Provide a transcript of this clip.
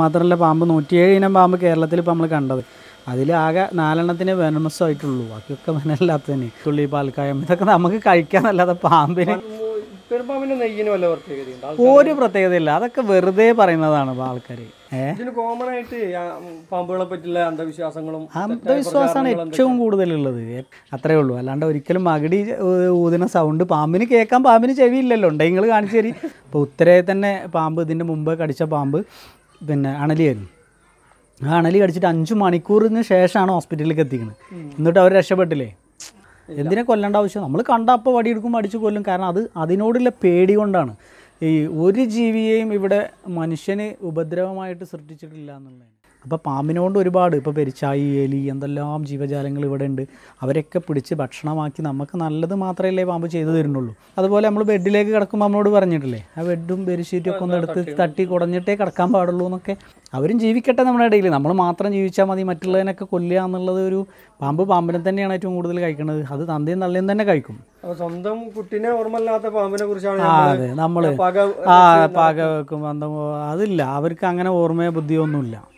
മാത്രമല്ല പാമ്പ് നൂറ്റിയേഴ് ഇനം പാമ്പ് കേരളത്തിൽ ഇപ്പം നമ്മൾ കണ്ടത് ആകെ നാലെണ്ണത്തിന് വെനമസായിട്ടുള്ളൂ ബാക്കിയൊക്കെ വെനല്ലാത്ത തുള്ളി പാൽക്കായം ഇതൊക്കെ നമുക്ക് കഴിക്കാന്നല്ലാതെ പാമ്പിന് ഒരു പ്രത്യേകതയില്ല അതൊക്കെ വെറുതെ പറയുന്നതാണ് ആൾക്കാര് കോമൺ ആയിട്ട് പാമ്പുകളെ പറ്റിയുള്ള അന്ധവിശ്വാസങ്ങളും അന്ധവിശ്വാസമാണ് ഏറ്റവും കൂടുതലുള്ളത് അത്രേ ഉള്ളൂ അല്ലാണ്ട് ഒരിക്കലും മകടി ഊതുന്ന സൗണ്ട് പാമ്പിന് കേൾക്കാൻ പാമ്പിന് ചെവിയില്ലല്ലോ ഉണ്ടെങ്കിൽ കാണിച്ചു തരി ഇപ്പൊ ഉത്തരേ തന്നെ പാമ്പ് ഇതിന്റെ മുമ്പ് കടിച്ച പാമ്പ് പിന്നെ അണലിയായിരുന്നു ആ അണലി കടിച്ചിട്ട് അഞ്ചു മണിക്കൂറിന് ശേഷമാണ് ഹോസ്പിറ്റലിലേക്ക് എത്തിക്കുന്നത് എന്നിട്ട് അവർ രക്ഷപ്പെട്ടില്ലേ എന്തിനെ കൊല്ലേണ്ട ആവശ്യം നമ്മൾ കണ്ട അപ്പോൾ വടിയെടുക്കുമ്പോൾ അടിച്ചു കൊല്ലും കാരണം അത് അതിനോടുള്ള പേടി കൊണ്ടാണ് ഈ ഒരു ജീവിയെയും ഇവിടെ മനുഷ്യന് ഉപദ്രവമായിട്ട് സൃഷ്ടിച്ചിട്ടില്ല എന്നുള്ളത് അപ്പോൾ പാമ്പിനോണ്ട് ഒരുപാട് ഇപ്പോൾ പെരിച്ചായി എലി എന്തെല്ലാം ജീവജാലങ്ങൾ ഇവിടെ ഉണ്ട് അവരൊക്കെ പിടിച്ച് ഭക്ഷണമാക്കി നമുക്ക് നല്ലത് മാത്രമല്ലേ പാമ്പ് ചെയ്തു തരുന്നുള്ളൂ അതുപോലെ നമ്മൾ ബെഡിലേക്ക് കിടക്കുമ്പോൾ നമ്മളോട് പറഞ്ഞിട്ടില്ലേ ആ ബെഡും ബെഡ്ഷീറ്റും ഒക്കെ ഒന്ന് എടുത്ത് തട്ടി കുടഞ്ഞിട്ടേ കിടക്കാൻ പാടുള്ളൂ എന്നൊക്കെ അവരും ജീവിക്കട്ടെ നമ്മുടെ ഇടയിൽ നമ്മൾ മാത്രം ജീവിച്ചാൽ മതി മറ്റുള്ളതിനൊക്കെ കൊല്ലുക എന്നുള്ളത് ഒരു പാമ്പ് പാമ്പിനെ തന്നെയാണ് ഏറ്റവും കൂടുതൽ കഴിക്കുന്നത് അത് തന്തയും തള്ളയും തന്നെ കഴിക്കും സ്വന്തം കുട്ടിനെ ഓർമ്മല്ലാത്ത പാമ്പിനെ കുറിച്ചാണ് അതെ നമ്മൾ ആ പാക വെക്കും അതില്ല അവർക്ക് അങ്ങനെ ഓർമ്മയോ ബുദ്ധിയോ ഒന്നുമില്ല